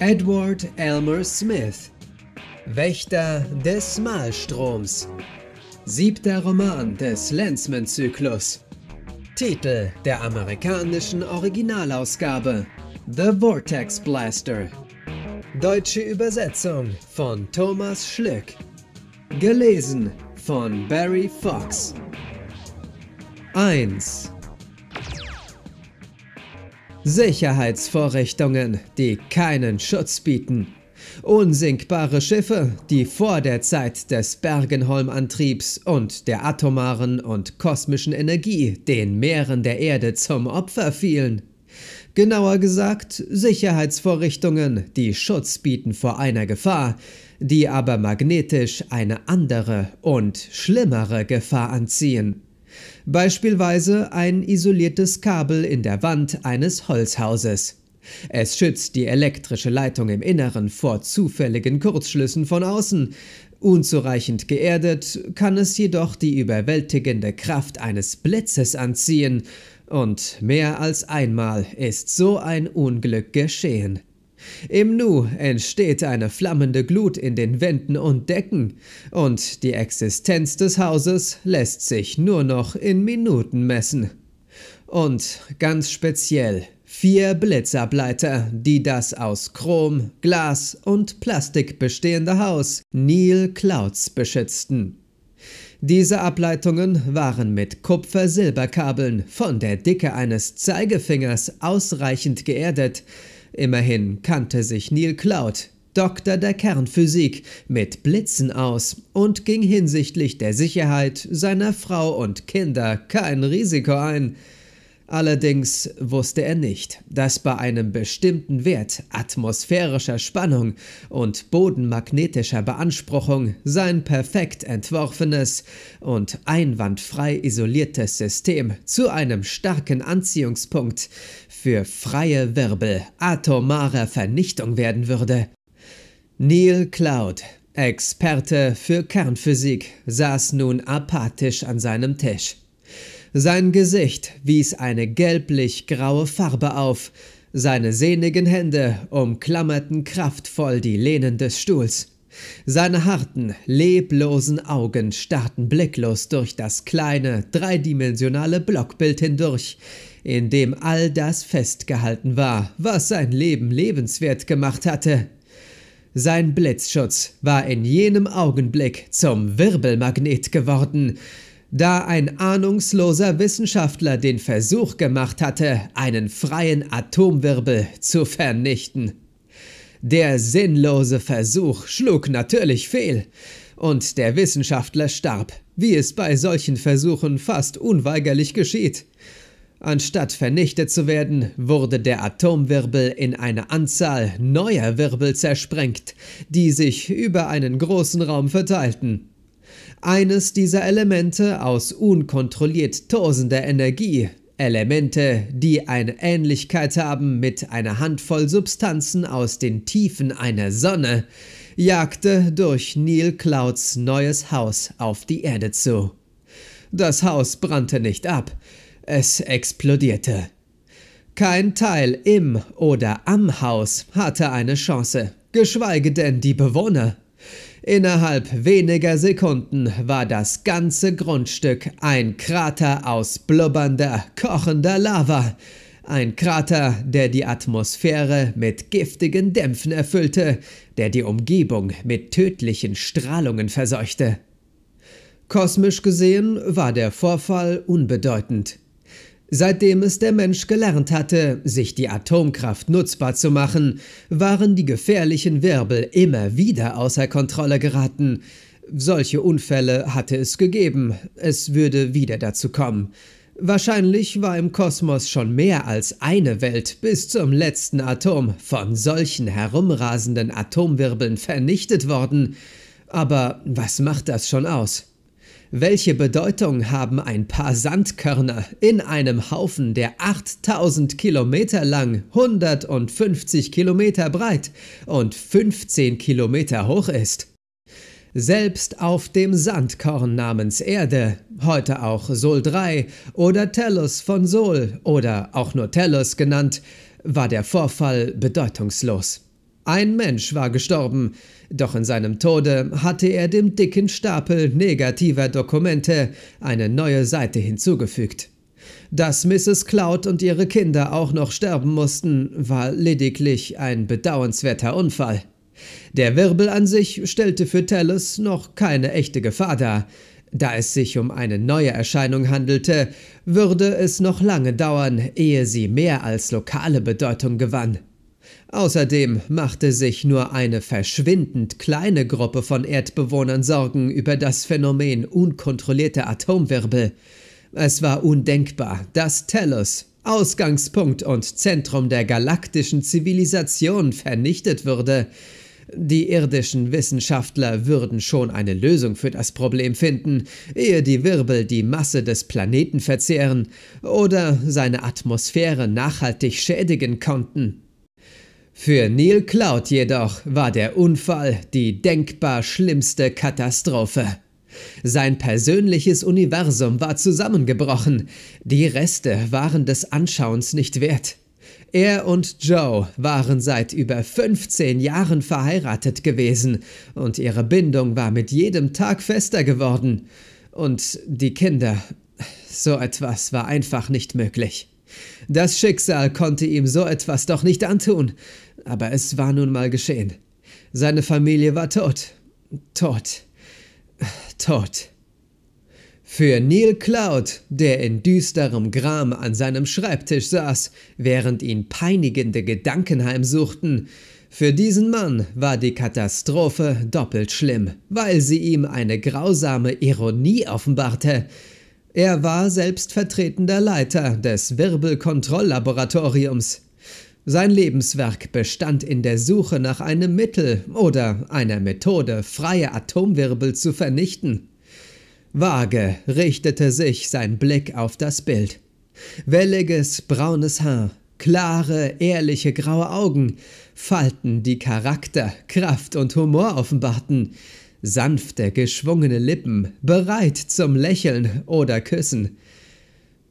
Edward Elmer Smith Wächter des Malstroms Siebter Roman des Lensman-Zyklus Titel der amerikanischen Originalausgabe The Vortex Blaster Deutsche Übersetzung von Thomas Schlück Gelesen von Barry Fox 1 Sicherheitsvorrichtungen, die keinen Schutz bieten. Unsinkbare Schiffe, die vor der Zeit des Bergenholm-Antriebs und der atomaren und kosmischen Energie den Meeren der Erde zum Opfer fielen. Genauer gesagt, Sicherheitsvorrichtungen, die Schutz bieten vor einer Gefahr, die aber magnetisch eine andere und schlimmere Gefahr anziehen. Beispielsweise ein isoliertes Kabel in der Wand eines Holzhauses. Es schützt die elektrische Leitung im Inneren vor zufälligen Kurzschlüssen von außen. Unzureichend geerdet kann es jedoch die überwältigende Kraft eines Blitzes anziehen, und mehr als einmal ist so ein Unglück geschehen. Im Nu entsteht eine flammende Glut in den Wänden und Decken und die Existenz des Hauses lässt sich nur noch in Minuten messen. Und ganz speziell vier Blitzableiter, die das aus Chrom, Glas und Plastik bestehende Haus Neil Clouds beschützten. Diese Ableitungen waren mit Kupfer-Silberkabeln von der Dicke eines Zeigefingers ausreichend geerdet. Immerhin kannte sich Neil Cloud, Doktor der Kernphysik, mit Blitzen aus und ging hinsichtlich der Sicherheit seiner Frau und Kinder kein Risiko ein. Allerdings wusste er nicht, dass bei einem bestimmten Wert atmosphärischer Spannung und bodenmagnetischer Beanspruchung sein perfekt entworfenes und einwandfrei isoliertes System zu einem starken Anziehungspunkt für freie Wirbel atomarer Vernichtung werden würde. Neil Cloud, Experte für Kernphysik, saß nun apathisch an seinem Tisch. Sein Gesicht wies eine gelblich-graue Farbe auf. Seine sehnigen Hände umklammerten kraftvoll die Lehnen des Stuhls. Seine harten, leblosen Augen starrten blicklos durch das kleine, dreidimensionale Blockbild hindurch, in dem all das festgehalten war, was sein Leben lebenswert gemacht hatte. Sein Blitzschutz war in jenem Augenblick zum Wirbelmagnet geworden, da ein ahnungsloser Wissenschaftler den Versuch gemacht hatte, einen freien Atomwirbel zu vernichten. Der sinnlose Versuch schlug natürlich fehl, und der Wissenschaftler starb, wie es bei solchen Versuchen fast unweigerlich geschieht. Anstatt vernichtet zu werden, wurde der Atomwirbel in eine Anzahl neuer Wirbel zersprengt, die sich über einen großen Raum verteilten. Eines dieser Elemente aus unkontrolliert tosender Energie, Elemente, die eine Ähnlichkeit haben mit einer Handvoll Substanzen aus den Tiefen einer Sonne, jagte durch Neil Clouds neues Haus auf die Erde zu. Das Haus brannte nicht ab, es explodierte. Kein Teil im oder am Haus hatte eine Chance, geschweige denn die Bewohner. Innerhalb weniger Sekunden war das ganze Grundstück ein Krater aus blubbernder, kochender Lava. Ein Krater, der die Atmosphäre mit giftigen Dämpfen erfüllte, der die Umgebung mit tödlichen Strahlungen verseuchte. Kosmisch gesehen war der Vorfall unbedeutend. Seitdem es der Mensch gelernt hatte, sich die Atomkraft nutzbar zu machen, waren die gefährlichen Wirbel immer wieder außer Kontrolle geraten. Solche Unfälle hatte es gegeben, es würde wieder dazu kommen. Wahrscheinlich war im Kosmos schon mehr als eine Welt bis zum letzten Atom von solchen herumrasenden Atomwirbeln vernichtet worden. Aber was macht das schon aus? Welche Bedeutung haben ein paar Sandkörner in einem Haufen, der 8000 Kilometer lang, 150 Kilometer breit und 15 Kilometer hoch ist? Selbst auf dem Sandkorn namens Erde, heute auch Sol 3 oder Tellus von Sol oder auch nur Tellus genannt, war der Vorfall bedeutungslos. Ein Mensch war gestorben, doch in seinem Tode hatte er dem dicken Stapel negativer Dokumente eine neue Seite hinzugefügt. Dass Mrs. Cloud und ihre Kinder auch noch sterben mussten, war lediglich ein bedauernswerter Unfall. Der Wirbel an sich stellte für Tellus noch keine echte Gefahr dar. Da es sich um eine neue Erscheinung handelte, würde es noch lange dauern, ehe sie mehr als lokale Bedeutung gewann. Außerdem machte sich nur eine verschwindend kleine Gruppe von Erdbewohnern Sorgen über das Phänomen unkontrollierter Atomwirbel. Es war undenkbar, dass Telos, Ausgangspunkt und Zentrum der galaktischen Zivilisation, vernichtet würde. Die irdischen Wissenschaftler würden schon eine Lösung für das Problem finden, ehe die Wirbel die Masse des Planeten verzehren oder seine Atmosphäre nachhaltig schädigen konnten. Für Neil Cloud jedoch war der Unfall die denkbar schlimmste Katastrophe. Sein persönliches Universum war zusammengebrochen, die Reste waren des Anschauens nicht wert. Er und Joe waren seit über 15 Jahren verheiratet gewesen und ihre Bindung war mit jedem Tag fester geworden. Und die Kinder, so etwas war einfach nicht möglich. Das Schicksal konnte ihm so etwas doch nicht antun, aber es war nun mal geschehen. Seine Familie war tot. Tot. Tot. Für Neil Cloud, der in düsterem Gram an seinem Schreibtisch saß, während ihn peinigende Gedanken heimsuchten, für diesen Mann war die Katastrophe doppelt schlimm, weil sie ihm eine grausame Ironie offenbarte, er war selbstvertretender Leiter des Wirbelkontrolllaboratoriums. Sein Lebenswerk bestand in der Suche nach einem Mittel oder einer Methode, freie Atomwirbel zu vernichten. Vage richtete sich sein Blick auf das Bild. Welliges braunes Haar, klare, ehrliche graue Augen, Falten, die Charakter, Kraft und Humor offenbarten, sanfte, geschwungene Lippen, bereit zum Lächeln oder Küssen.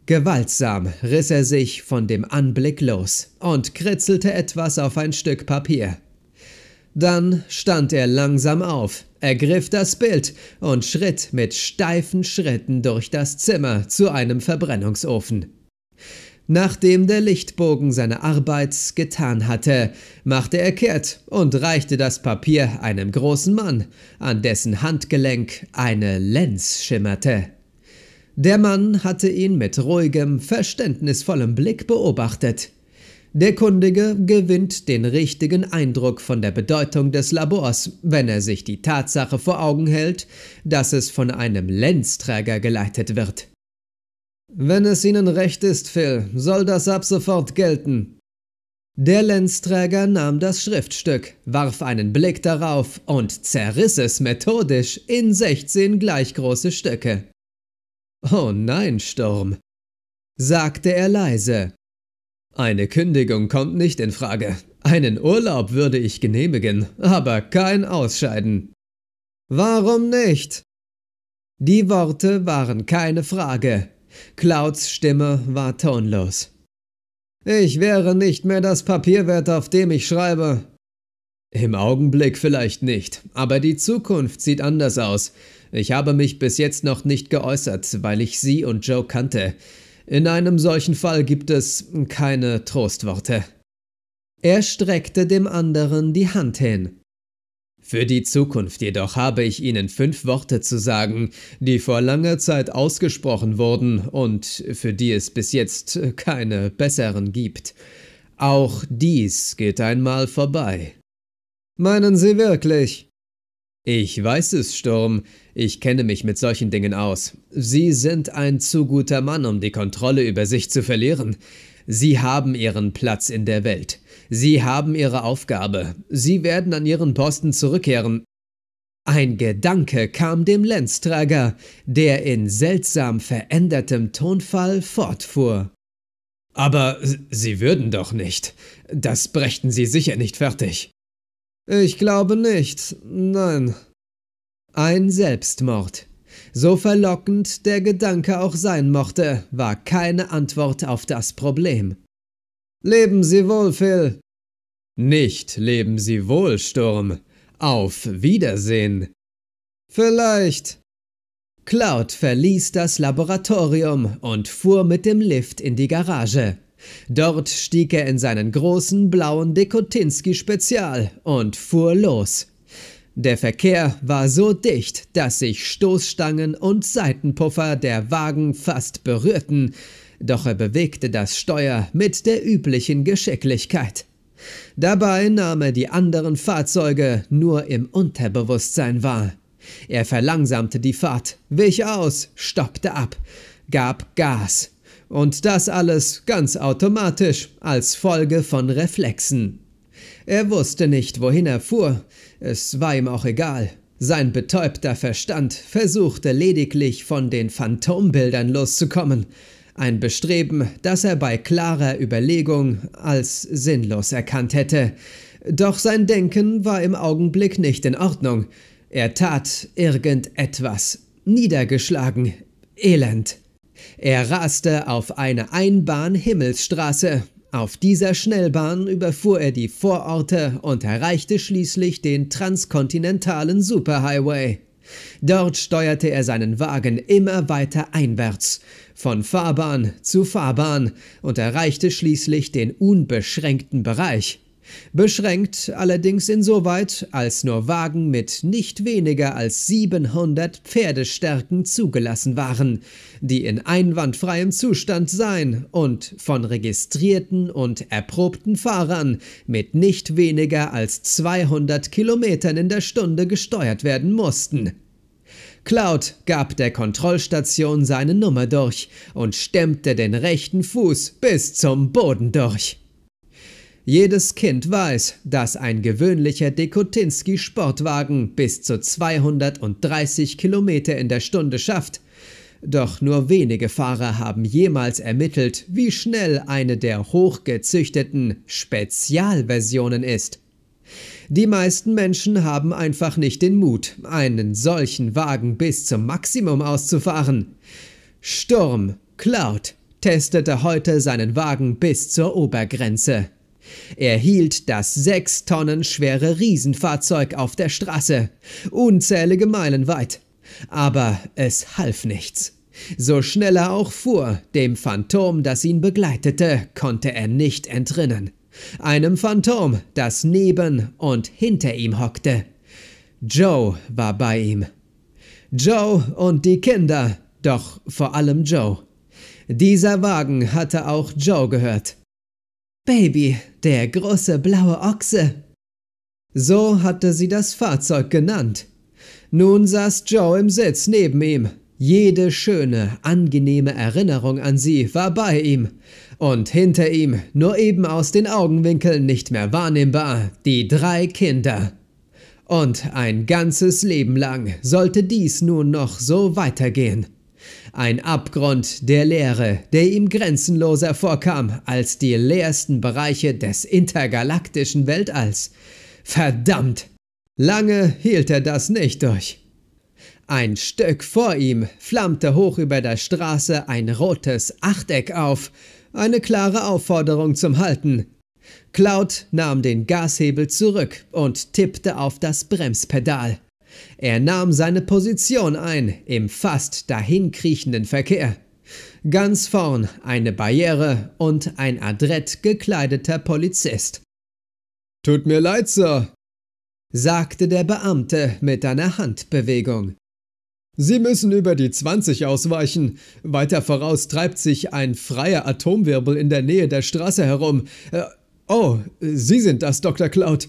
Gewaltsam riss er sich von dem Anblick los und kritzelte etwas auf ein Stück Papier. Dann stand er langsam auf, ergriff das Bild und schritt mit steifen Schritten durch das Zimmer zu einem Verbrennungsofen. Nachdem der Lichtbogen seine Arbeit getan hatte, machte er kehrt und reichte das Papier einem großen Mann, an dessen Handgelenk eine Lenz schimmerte. Der Mann hatte ihn mit ruhigem, verständnisvollem Blick beobachtet. Der Kundige gewinnt den richtigen Eindruck von der Bedeutung des Labors, wenn er sich die Tatsache vor Augen hält, dass es von einem Lenzträger geleitet wird. Wenn es Ihnen recht ist, Phil, soll das ab sofort gelten. Der Lenzträger nahm das Schriftstück, warf einen Blick darauf und zerriss es methodisch in 16 gleich große Stücke. Oh nein, Sturm, sagte er leise. Eine Kündigung kommt nicht in Frage. Einen Urlaub würde ich genehmigen, aber kein Ausscheiden. Warum nicht? Die Worte waren keine Frage, Clouds Stimme war tonlos. Ich wäre nicht mehr das Papier wert, auf dem ich schreibe. Im Augenblick vielleicht nicht, aber die Zukunft sieht anders aus. Ich habe mich bis jetzt noch nicht geäußert, weil ich sie und Joe kannte. In einem solchen Fall gibt es keine Trostworte. Er streckte dem anderen die Hand hin. Für die Zukunft jedoch habe ich Ihnen fünf Worte zu sagen, die vor langer Zeit ausgesprochen wurden und für die es bis jetzt keine besseren gibt. Auch dies geht einmal vorbei. Meinen Sie wirklich? Ich weiß es, Sturm. Ich kenne mich mit solchen Dingen aus. Sie sind ein zu guter Mann, um die Kontrolle über sich zu verlieren. Sie haben Ihren Platz in der Welt. Sie haben Ihre Aufgabe. Sie werden an Ihren Posten zurückkehren. Ein Gedanke kam dem Lenzträger, der in seltsam verändertem Tonfall fortfuhr. Aber Sie würden doch nicht. Das brächten Sie sicher nicht fertig. Ich glaube nicht. Nein. Ein Selbstmord. So verlockend der Gedanke auch sein mochte, war keine Antwort auf das Problem. Leben Sie wohl, Phil. Nicht leben Sie wohl, Sturm. Auf Wiedersehen. Vielleicht. Cloud verließ das Laboratorium und fuhr mit dem Lift in die Garage. Dort stieg er in seinen großen blauen Dekotinski Spezial und fuhr los. Der Verkehr war so dicht, dass sich Stoßstangen und Seitenpuffer der Wagen fast berührten doch er bewegte das Steuer mit der üblichen Geschicklichkeit. Dabei nahm er die anderen Fahrzeuge nur im Unterbewusstsein wahr. Er verlangsamte die Fahrt, wich aus, stoppte ab, gab Gas. Und das alles ganz automatisch als Folge von Reflexen. Er wusste nicht, wohin er fuhr, es war ihm auch egal. Sein betäubter Verstand versuchte lediglich von den Phantombildern loszukommen, ein Bestreben, das er bei klarer Überlegung als sinnlos erkannt hätte. Doch sein Denken war im Augenblick nicht in Ordnung. Er tat irgendetwas. Niedergeschlagen. Elend. Er raste auf eine Einbahn-Himmelsstraße. Auf dieser Schnellbahn überfuhr er die Vororte und erreichte schließlich den transkontinentalen Superhighway. Dort steuerte er seinen Wagen immer weiter einwärts von Fahrbahn zu Fahrbahn und erreichte schließlich den unbeschränkten Bereich. Beschränkt allerdings insoweit, als nur Wagen mit nicht weniger als 700 Pferdestärken zugelassen waren, die in einwandfreiem Zustand seien und von registrierten und erprobten Fahrern mit nicht weniger als 200 Kilometern in der Stunde gesteuert werden mussten. Cloud gab der Kontrollstation seine Nummer durch und stemmte den rechten Fuß bis zum Boden durch. Jedes Kind weiß, dass ein gewöhnlicher Dekotinski-Sportwagen bis zu 230 Kilometer in der Stunde schafft. Doch nur wenige Fahrer haben jemals ermittelt, wie schnell eine der hochgezüchteten Spezialversionen ist. Die meisten Menschen haben einfach nicht den Mut, einen solchen Wagen bis zum Maximum auszufahren. Sturm Cloud testete heute seinen Wagen bis zur Obergrenze. Er hielt das sechs Tonnen schwere Riesenfahrzeug auf der Straße, unzählige Meilen weit. Aber es half nichts. So schnell er auch fuhr, dem Phantom, das ihn begleitete, konnte er nicht entrinnen einem Phantom, das neben und hinter ihm hockte. Joe war bei ihm. Joe und die Kinder, doch vor allem Joe. Dieser Wagen hatte auch Joe gehört. Baby, der große blaue Ochse. So hatte sie das Fahrzeug genannt. Nun saß Joe im Sitz neben ihm. Jede schöne, angenehme Erinnerung an sie war bei ihm und hinter ihm, nur eben aus den Augenwinkeln nicht mehr wahrnehmbar, die drei Kinder. Und ein ganzes Leben lang sollte dies nun noch so weitergehen. Ein Abgrund der Leere, der ihm grenzenloser vorkam als die leersten Bereiche des intergalaktischen Weltalls. Verdammt! Lange hielt er das nicht durch. Ein Stück vor ihm flammte hoch über der Straße ein rotes Achteck auf, eine klare Aufforderung zum Halten. Cloud nahm den Gashebel zurück und tippte auf das Bremspedal. Er nahm seine Position ein im fast dahinkriechenden Verkehr. Ganz vorn eine Barriere und ein adrett gekleideter Polizist. Tut mir leid, Sir, sagte der Beamte mit einer Handbewegung. Sie müssen über die 20 ausweichen. Weiter voraus treibt sich ein freier Atomwirbel in der Nähe der Straße herum. Äh, oh, Sie sind das, Dr. Cloud.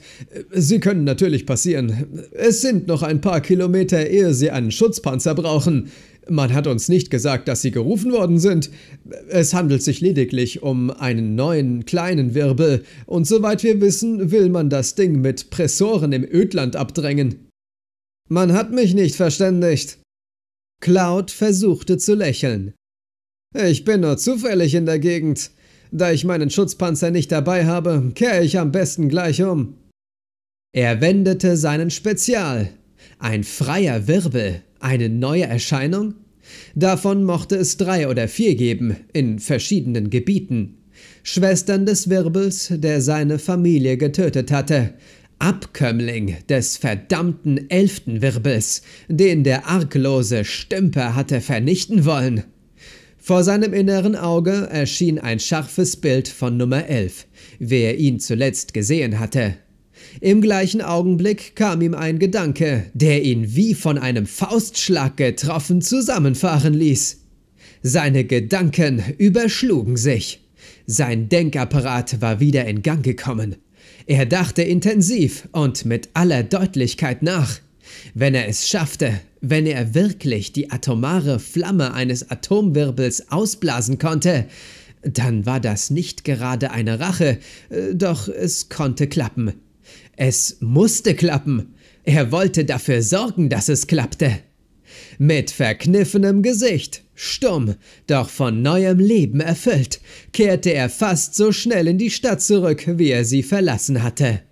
Sie können natürlich passieren. Es sind noch ein paar Kilometer, ehe Sie einen Schutzpanzer brauchen. Man hat uns nicht gesagt, dass Sie gerufen worden sind. Es handelt sich lediglich um einen neuen kleinen Wirbel. Und soweit wir wissen, will man das Ding mit Pressoren im Ödland abdrängen. Man hat mich nicht verständigt. Cloud versuchte zu lächeln. Ich bin nur zufällig in der Gegend. Da ich meinen Schutzpanzer nicht dabei habe, kehre ich am besten gleich um. Er wendete seinen Spezial. Ein freier Wirbel, eine neue Erscheinung? Davon mochte es drei oder vier geben, in verschiedenen Gebieten. Schwestern des Wirbels, der seine Familie getötet hatte, Abkömmling des verdammten Elftenwirbels, den der arglose Stümper hatte vernichten wollen. Vor seinem inneren Auge erschien ein scharfes Bild von Nummer 11, wer ihn zuletzt gesehen hatte. Im gleichen Augenblick kam ihm ein Gedanke, der ihn wie von einem Faustschlag getroffen zusammenfahren ließ. Seine Gedanken überschlugen sich. Sein Denkapparat war wieder in Gang gekommen. Er dachte intensiv und mit aller Deutlichkeit nach. Wenn er es schaffte, wenn er wirklich die atomare Flamme eines Atomwirbels ausblasen konnte, dann war das nicht gerade eine Rache, äh, doch es konnte klappen. Es musste klappen. Er wollte dafür sorgen, dass es klappte. Mit verkniffenem Gesicht, stumm, doch von neuem Leben erfüllt, kehrte er fast so schnell in die Stadt zurück, wie er sie verlassen hatte.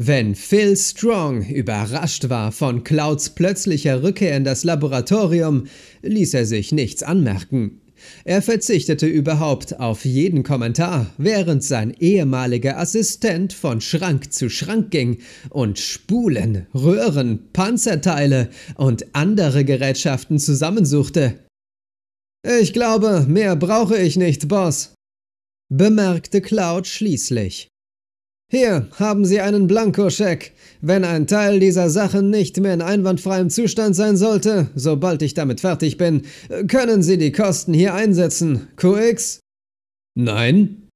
Wenn Phil Strong überrascht war von Clouds plötzlicher Rückkehr in das Laboratorium, ließ er sich nichts anmerken. Er verzichtete überhaupt auf jeden Kommentar, während sein ehemaliger Assistent von Schrank zu Schrank ging und Spulen, Röhren, Panzerteile und andere Gerätschaften zusammensuchte. Ich glaube, mehr brauche ich nicht, Boss, bemerkte Cloud schließlich. Hier haben Sie einen Blankoscheck. Wenn ein Teil dieser Sachen nicht mehr in einwandfreiem Zustand sein sollte, sobald ich damit fertig bin, können Sie die Kosten hier einsetzen. QX? Nein.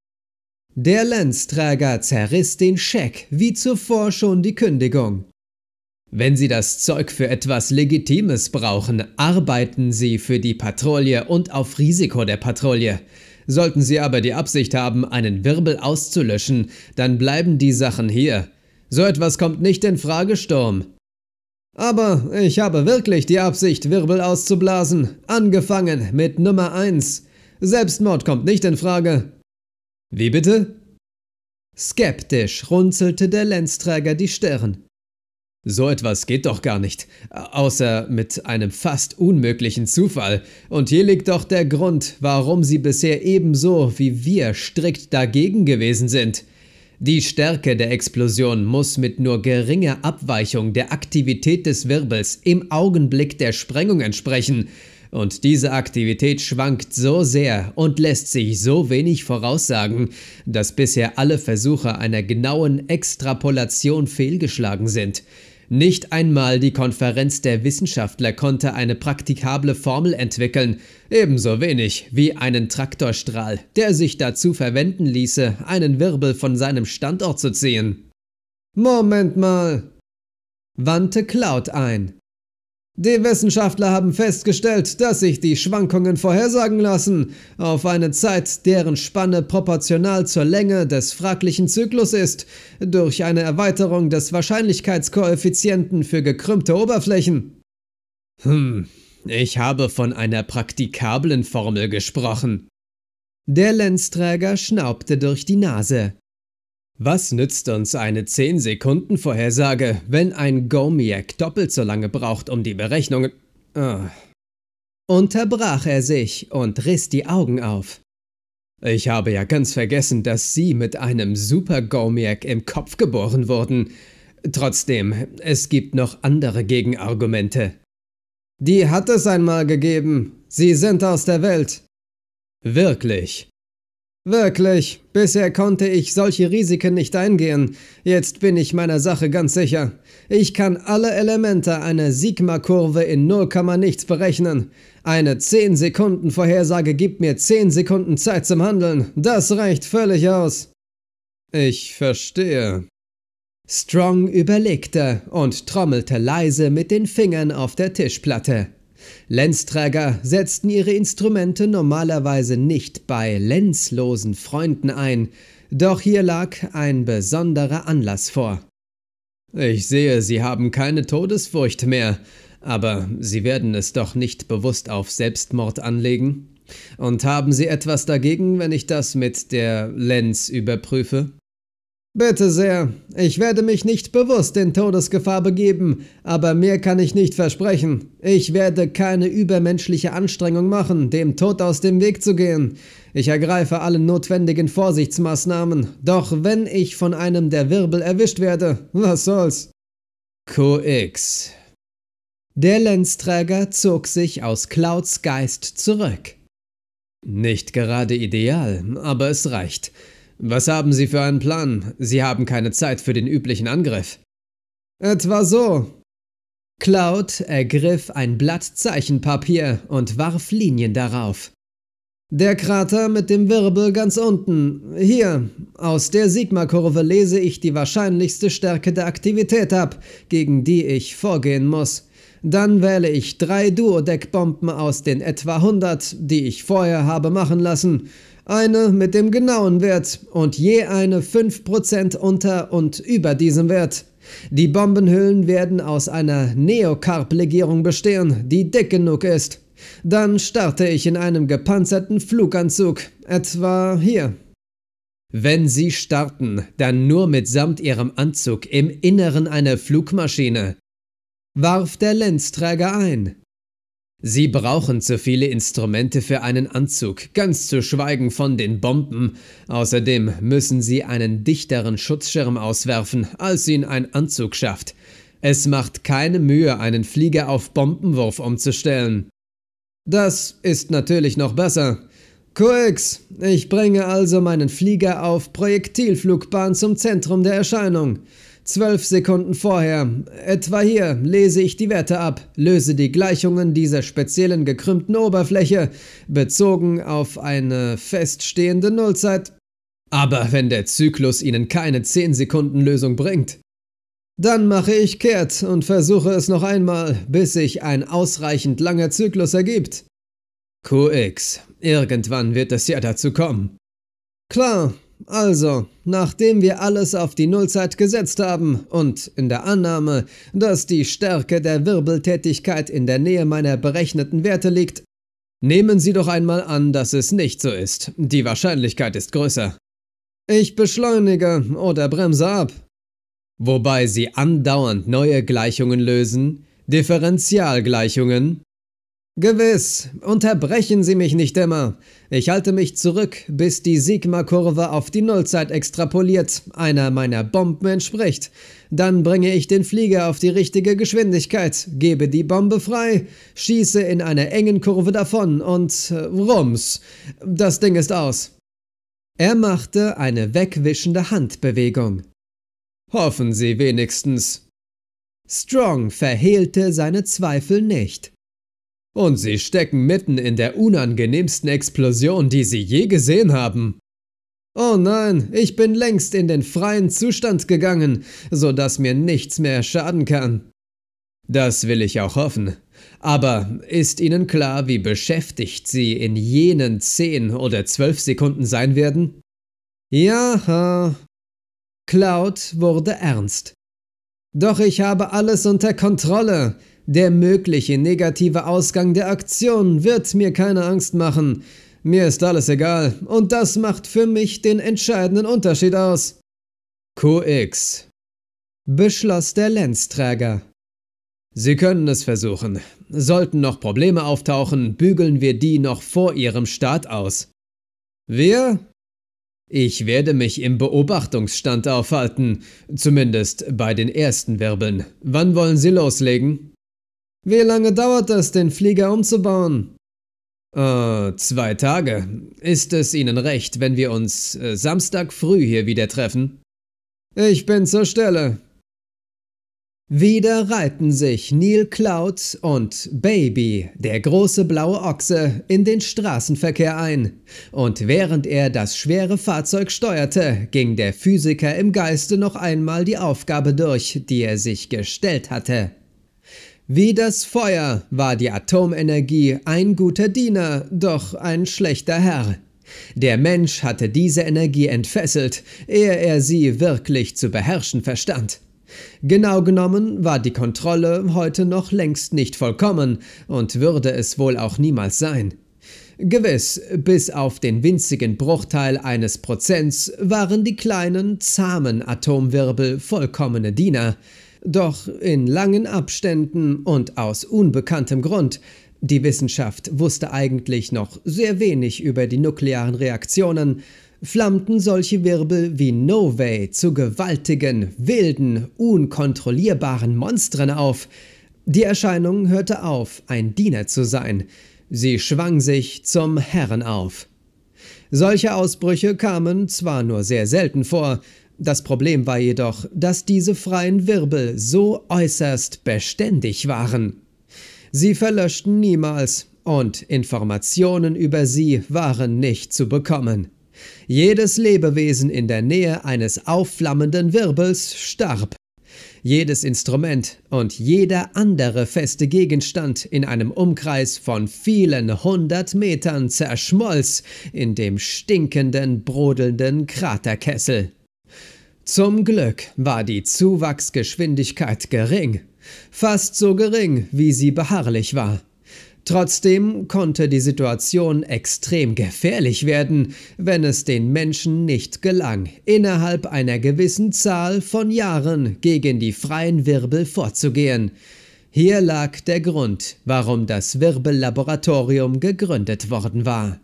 Der Lenzträger zerriss den Scheck, wie zuvor schon die Kündigung. Wenn Sie das Zeug für etwas Legitimes brauchen, arbeiten Sie für die Patrouille und auf Risiko der Patrouille. Sollten Sie aber die Absicht haben, einen Wirbel auszulöschen, dann bleiben die Sachen hier. So etwas kommt nicht in Frage, Sturm. Aber ich habe wirklich die Absicht, Wirbel auszublasen. Angefangen mit Nummer 1. Selbstmord kommt nicht in Frage. Wie bitte? Skeptisch runzelte der Lenzträger die Stirn. So etwas geht doch gar nicht, außer mit einem fast unmöglichen Zufall. Und hier liegt doch der Grund, warum sie bisher ebenso wie wir strikt dagegen gewesen sind. Die Stärke der Explosion muss mit nur geringer Abweichung der Aktivität des Wirbels im Augenblick der Sprengung entsprechen. Und diese Aktivität schwankt so sehr und lässt sich so wenig voraussagen, dass bisher alle Versuche einer genauen Extrapolation fehlgeschlagen sind. Nicht einmal die Konferenz der Wissenschaftler konnte eine praktikable Formel entwickeln, ebenso wenig wie einen Traktorstrahl, der sich dazu verwenden ließe, einen Wirbel von seinem Standort zu ziehen. Moment mal! wandte Cloud ein. Die Wissenschaftler haben festgestellt, dass sich die Schwankungen vorhersagen lassen, auf eine Zeit, deren Spanne proportional zur Länge des fraglichen Zyklus ist, durch eine Erweiterung des Wahrscheinlichkeitskoeffizienten für gekrümmte Oberflächen. Hm, ich habe von einer praktikablen Formel gesprochen. Der Lenzträger schnaubte durch die Nase. Was nützt uns eine 10 Sekunden Vorhersage, wenn ein Gomiak doppelt so lange braucht, um die Berechnungen... Ah. Unterbrach er sich und riss die Augen auf. Ich habe ja ganz vergessen, dass Sie mit einem Super Gomiak im Kopf geboren wurden. Trotzdem, es gibt noch andere Gegenargumente. Die hat es einmal gegeben. Sie sind aus der Welt. Wirklich. Wirklich, bisher konnte ich solche Risiken nicht eingehen. Jetzt bin ich meiner Sache ganz sicher. Ich kann alle Elemente einer Sigma-Kurve in 0, nichts berechnen. Eine 10 Sekunden Vorhersage gibt mir 10 Sekunden Zeit zum Handeln. Das reicht völlig aus. Ich verstehe. Strong überlegte und trommelte leise mit den Fingern auf der Tischplatte. Lenzträger setzten ihre Instrumente normalerweise nicht bei lenzlosen Freunden ein, doch hier lag ein besonderer Anlass vor. Ich sehe, Sie haben keine Todesfurcht mehr, aber Sie werden es doch nicht bewusst auf Selbstmord anlegen? Und haben Sie etwas dagegen, wenn ich das mit der Lenz überprüfe? Bitte sehr, ich werde mich nicht bewusst in Todesgefahr begeben, aber mehr kann ich nicht versprechen. Ich werde keine übermenschliche Anstrengung machen, dem Tod aus dem Weg zu gehen. Ich ergreife alle notwendigen Vorsichtsmaßnahmen, doch wenn ich von einem der Wirbel erwischt werde, was soll's? QX. Der Lenzträger zog sich aus Clouds Geist zurück. Nicht gerade ideal, aber es reicht. Was haben Sie für einen Plan? Sie haben keine Zeit für den üblichen Angriff. Etwa so. Cloud ergriff ein Blatt Zeichenpapier und warf Linien darauf. Der Krater mit dem Wirbel ganz unten. Hier. Aus der Sigma-Kurve lese ich die wahrscheinlichste Stärke der Aktivität ab, gegen die ich vorgehen muss. Dann wähle ich drei Duodeck-Bomben aus den etwa 100, die ich vorher habe machen lassen eine mit dem genauen Wert und je eine 5% unter und über diesem Wert. Die Bombenhüllen werden aus einer Neocarp-Legierung bestehen, die dick genug ist. Dann starte ich in einem gepanzerten Fluganzug, etwa hier. Wenn Sie starten, dann nur mitsamt Ihrem Anzug im Inneren einer Flugmaschine. Warf der Lenzträger ein. Sie brauchen zu viele Instrumente für einen Anzug, ganz zu schweigen von den Bomben. Außerdem müssen sie einen dichteren Schutzschirm auswerfen, als ihn ein Anzug schafft. Es macht keine Mühe, einen Flieger auf Bombenwurf umzustellen. Das ist natürlich noch besser. QX, ich bringe also meinen Flieger auf Projektilflugbahn zum Zentrum der Erscheinung. Zwölf Sekunden vorher, etwa hier, lese ich die Werte ab, löse die Gleichungen dieser speziellen gekrümmten Oberfläche, bezogen auf eine feststehende Nullzeit. Aber wenn der Zyklus Ihnen keine 10 Sekunden Lösung bringt, dann mache ich kehrt und versuche es noch einmal, bis sich ein ausreichend langer Zyklus ergibt. QX, irgendwann wird es ja dazu kommen. Klar, also, nachdem wir alles auf die Nullzeit gesetzt haben und in der Annahme, dass die Stärke der Wirbeltätigkeit in der Nähe meiner berechneten Werte liegt, nehmen Sie doch einmal an, dass es nicht so ist. Die Wahrscheinlichkeit ist größer. Ich beschleunige oder bremse ab. Wobei Sie andauernd neue Gleichungen lösen, Differentialgleichungen, Gewiss, unterbrechen Sie mich nicht immer. Ich halte mich zurück, bis die Sigma-Kurve auf die Nullzeit extrapoliert, einer meiner Bomben entspricht. Dann bringe ich den Flieger auf die richtige Geschwindigkeit, gebe die Bombe frei, schieße in einer engen Kurve davon und äh, rums. Das Ding ist aus. Er machte eine wegwischende Handbewegung. Hoffen Sie wenigstens. Strong verhehlte seine Zweifel nicht. Und sie stecken mitten in der unangenehmsten Explosion, die sie je gesehen haben. Oh nein, ich bin längst in den freien Zustand gegangen, sodass mir nichts mehr schaden kann. Das will ich auch hoffen. Aber ist Ihnen klar, wie beschäftigt Sie in jenen 10 oder 12 Sekunden sein werden? Ja. ha. Cloud wurde ernst. Doch ich habe alles unter Kontrolle. Der mögliche negative Ausgang der Aktion wird mir keine Angst machen. Mir ist alles egal und das macht für mich den entscheidenden Unterschied aus. QX beschloss der Lenzträger. Sie können es versuchen. Sollten noch Probleme auftauchen, bügeln wir die noch vor Ihrem Start aus. Wir? Ich werde mich im Beobachtungsstand aufhalten, zumindest bei den ersten Wirbeln. Wann wollen Sie loslegen? Wie lange dauert das, den Flieger umzubauen? Äh, zwei Tage. Ist es Ihnen recht, wenn wir uns äh, Samstag früh hier wieder treffen? Ich bin zur Stelle. Wieder reihten sich Neil Cloud und Baby, der große blaue Ochse, in den Straßenverkehr ein. Und während er das schwere Fahrzeug steuerte, ging der Physiker im Geiste noch einmal die Aufgabe durch, die er sich gestellt hatte. Wie das Feuer war die Atomenergie ein guter Diener, doch ein schlechter Herr. Der Mensch hatte diese Energie entfesselt, ehe er sie wirklich zu beherrschen verstand. Genau genommen war die Kontrolle heute noch längst nicht vollkommen und würde es wohl auch niemals sein. Gewiss, bis auf den winzigen Bruchteil eines Prozents waren die kleinen, zahmen Atomwirbel vollkommene Diener, doch in langen Abständen und aus unbekanntem Grund. Die Wissenschaft wusste eigentlich noch sehr wenig über die nuklearen Reaktionen, flammten solche Wirbel wie Novae zu gewaltigen, wilden, unkontrollierbaren Monstern auf. Die Erscheinung hörte auf, ein Diener zu sein. Sie schwang sich zum Herren auf. Solche Ausbrüche kamen zwar nur sehr selten vor, das Problem war jedoch, dass diese freien Wirbel so äußerst beständig waren. Sie verlöschten niemals und Informationen über sie waren nicht zu bekommen. Jedes Lebewesen in der Nähe eines aufflammenden Wirbels starb. Jedes Instrument und jeder andere feste Gegenstand in einem Umkreis von vielen hundert Metern zerschmolz in dem stinkenden, brodelnden Kraterkessel. Zum Glück war die Zuwachsgeschwindigkeit gering, fast so gering, wie sie beharrlich war. Trotzdem konnte die Situation extrem gefährlich werden, wenn es den Menschen nicht gelang, innerhalb einer gewissen Zahl von Jahren gegen die freien Wirbel vorzugehen. Hier lag der Grund, warum das Wirbellaboratorium gegründet worden war.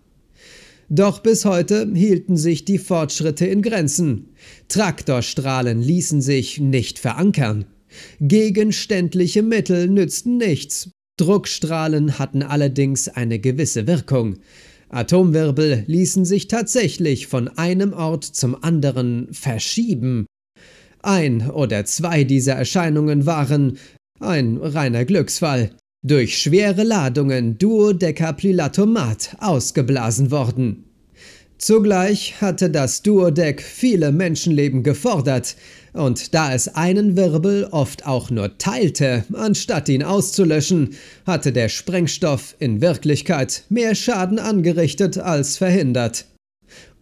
Doch bis heute hielten sich die Fortschritte in Grenzen. Traktorstrahlen ließen sich nicht verankern. Gegenständliche Mittel nützten nichts. Druckstrahlen hatten allerdings eine gewisse Wirkung. Atomwirbel ließen sich tatsächlich von einem Ort zum anderen verschieben. Ein oder zwei dieser Erscheinungen waren ein reiner Glücksfall durch schwere Ladungen duodecaplylato ausgeblasen worden. Zugleich hatte das Duodeck viele Menschenleben gefordert, und da es einen Wirbel oft auch nur teilte, anstatt ihn auszulöschen, hatte der Sprengstoff in Wirklichkeit mehr Schaden angerichtet als verhindert.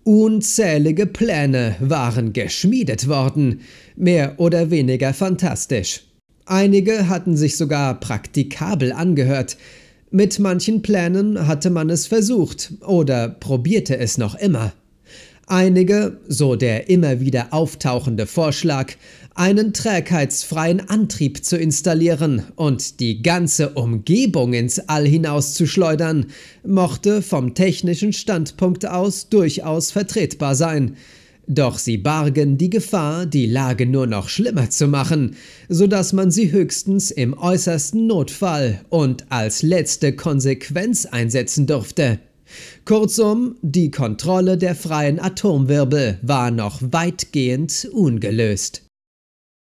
Unzählige Pläne waren geschmiedet worden, mehr oder weniger fantastisch. Einige hatten sich sogar praktikabel angehört. Mit manchen Plänen hatte man es versucht oder probierte es noch immer. Einige, so der immer wieder auftauchende Vorschlag, einen trägheitsfreien Antrieb zu installieren und die ganze Umgebung ins All hinauszuschleudern, mochte vom technischen Standpunkt aus durchaus vertretbar sein. Doch sie bargen die Gefahr, die Lage nur noch schlimmer zu machen, so dass man sie höchstens im äußersten Notfall und als letzte Konsequenz einsetzen durfte. Kurzum, die Kontrolle der freien Atomwirbel war noch weitgehend ungelöst.